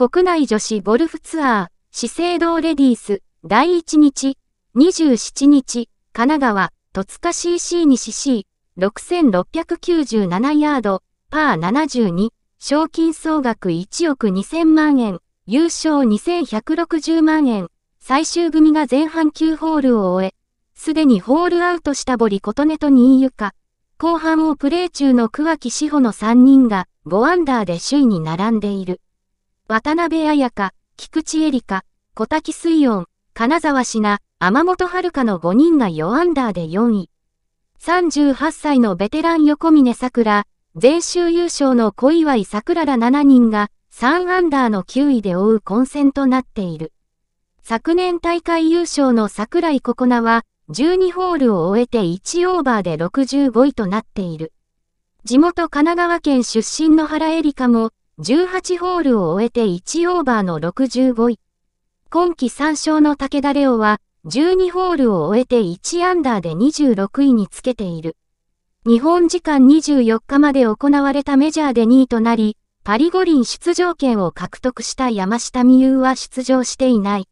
国内女子ゴルフツアー、資生堂レディース、第1日、27日、神奈川、戸塚 CC 西 C、6697ヤード、パー72、賞金総額1億2000万円、優勝2160万円、最終組が前半9ホールを終え、すでにホールアウトした堀琴音と新ゆか、後半をプレー中の桑木志保の3人が5アンダーで首位に並んでいる。渡辺彩香、菊池恵里香、小滝水音、金沢品、奈、天本遥の5人が4アンダーで4位。38歳のベテラン横峰桜、全州優勝の小祝桜ら7人が3アンダーの9位で追う混戦となっている。昨年大会優勝の桜井心那は12ホールを終えて1オーバーで65位となっている。地元神奈川県出身の原恵里香も18ホールを終えて1オーバーの65位。今季3勝の武田レオは、12ホールを終えて1アンダーで26位につけている。日本時間24日まで行われたメジャーで2位となり、パリ五輪出場権を獲得した山下美優は出場していない。